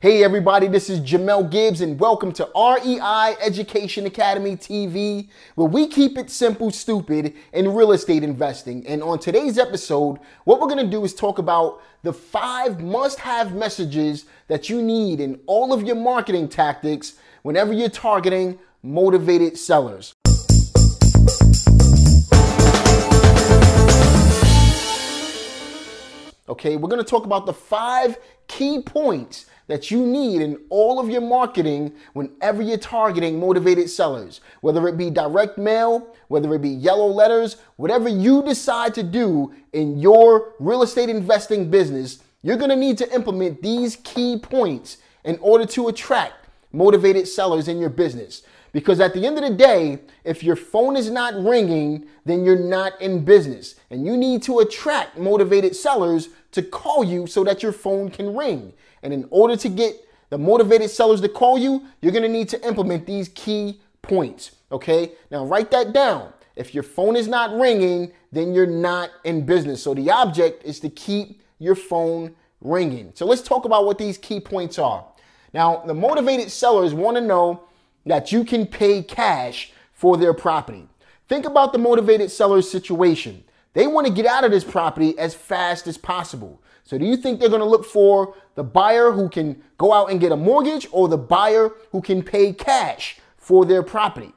Hey everybody, this is Jamel Gibbs and welcome to REI Education Academy TV, where we keep it simple, stupid in real estate investing. And on today's episode, what we're gonna do is talk about the five must-have messages that you need in all of your marketing tactics whenever you're targeting motivated sellers. Okay, we're gonna talk about the five key points that you need in all of your marketing whenever you're targeting motivated sellers, whether it be direct mail, whether it be yellow letters, whatever you decide to do in your real estate investing business, you're gonna need to implement these key points in order to attract motivated sellers in your business. Because at the end of the day, if your phone is not ringing, then you're not in business. And you need to attract motivated sellers to call you so that your phone can ring. And in order to get the motivated sellers to call you, you're gonna need to implement these key points, okay? Now write that down. If your phone is not ringing, then you're not in business. So the object is to keep your phone ringing. So let's talk about what these key points are. Now, the motivated sellers wanna know that you can pay cash for their property. Think about the motivated seller's situation. They want to get out of this property as fast as possible. So do you think they're going to look for the buyer who can go out and get a mortgage or the buyer who can pay cash for their property?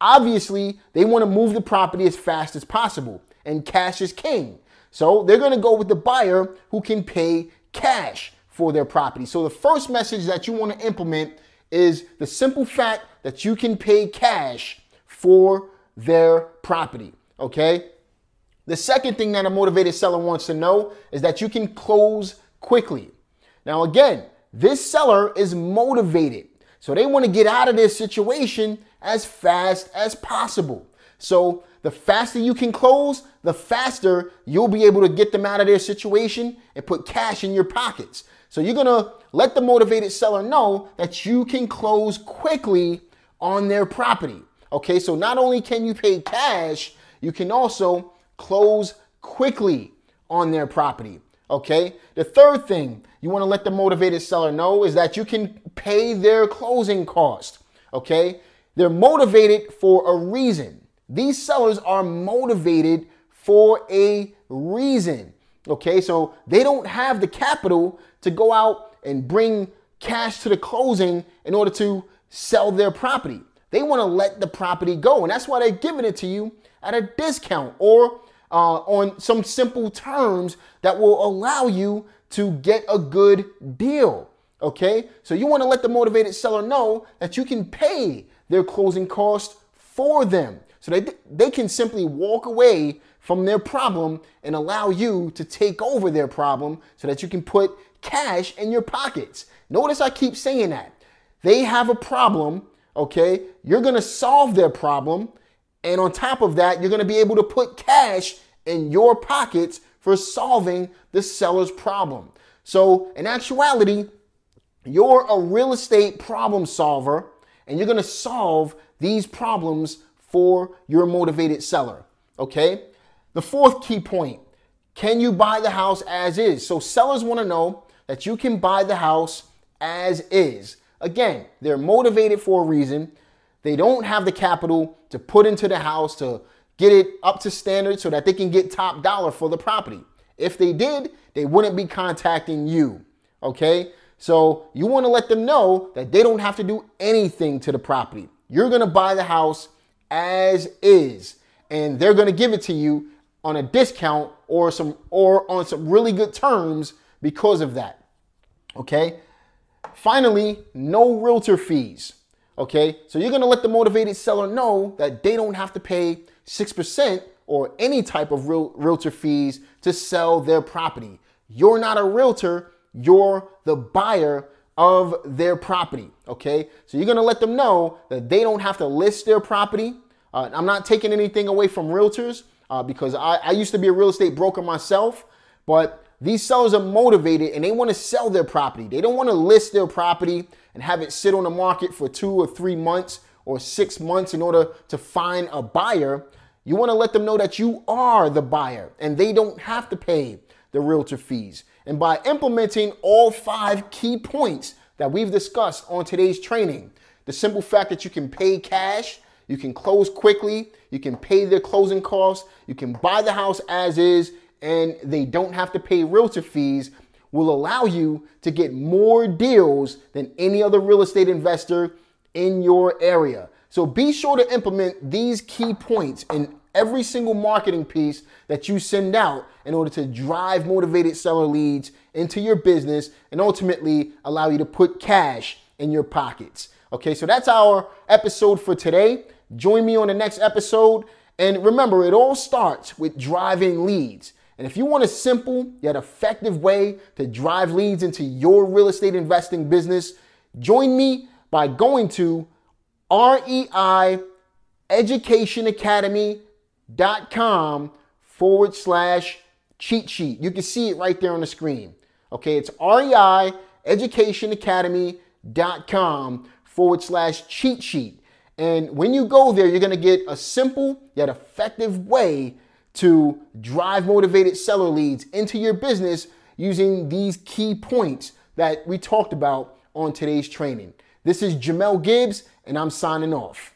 Obviously, they want to move the property as fast as possible, and cash is king. So they're going to go with the buyer who can pay cash for their property. So the first message that you want to implement is the simple fact that you can pay cash for their property. Okay? The second thing that a motivated seller wants to know is that you can close quickly. Now, again, this seller is motivated. So they want to get out of this situation as fast as possible. So the faster you can close, the faster you'll be able to get them out of their situation and put cash in your pockets. So you're going to let the motivated seller know that you can close quickly on their property. Okay, so not only can you pay cash, you can also close quickly on their property. Okay. The third thing you want to let the motivated seller know is that you can pay their closing cost. Okay. They're motivated for a reason. These sellers are motivated for a reason. Okay. So they don't have the capital to go out and bring cash to the closing in order to sell their property. They want to let the property go, and that's why they're giving it to you at a discount or uh, on some simple terms that will allow you to get a good deal. Okay, so you want to let the motivated seller know that you can pay their closing cost for them. So that they can simply walk away from their problem and allow you to take over their problem so that you can put cash in your pockets. Notice I keep saying that. They have a problem okay? You're gonna solve their problem. And on top of that, you're gonna be able to put cash in your pockets for solving the seller's problem. So, in actuality, you're a real estate problem solver and you're gonna solve these problems for your motivated seller, okay? The fourth key point can you buy the house as is? So, sellers wanna know that you can buy the house as is. Again, they're motivated for a reason. They don't have the capital to put into the house to get it up to standard so that they can get top dollar for the property. If they did, they wouldn't be contacting you. Okay? So you want to let them know that they don't have to do anything to the property. You're going to buy the house as is, and they're going to give it to you on a discount or some or on some really good terms because of that. Okay? Finally, no realtor fees. Okay, so you're gonna let the motivated seller know that they don't have to pay 6% or any type of real, realtor fees to sell their property. You're not a realtor, you're the buyer of their property. Okay, so you're gonna let them know that they don't have to list their property. Uh, I'm not taking anything away from realtors uh, because I, I used to be a real estate broker myself, but these sellers are motivated and they want to sell their property. They don't want to list their property and have it sit on the market for two or three months or six months in order to find a buyer. You want to let them know that you are the buyer and they don't have to pay the realtor fees. And by implementing all five key points that we've discussed on today's training, the simple fact that you can pay cash, you can close quickly, you can pay their closing costs, you can buy the house as is, and they don't have to pay realtor fees will allow you to get more deals than any other real estate investor in your area. So be sure to implement these key points in every single marketing piece that you send out in order to drive motivated seller leads into your business and ultimately allow you to put cash in your pockets. Okay, so that's our episode for today. Join me on the next episode. And remember, it all starts with driving leads. And if you want a simple yet effective way to drive leads into your real estate investing business, join me by going to reieducationacademycom forward slash cheat sheet. You can see it right there on the screen. Okay, it's reieducationacademycom forward slash cheat sheet. And when you go there, you're gonna get a simple yet effective way to drive motivated seller leads into your business using these key points that we talked about on today's training. This is Jamel Gibbs, and I'm signing off.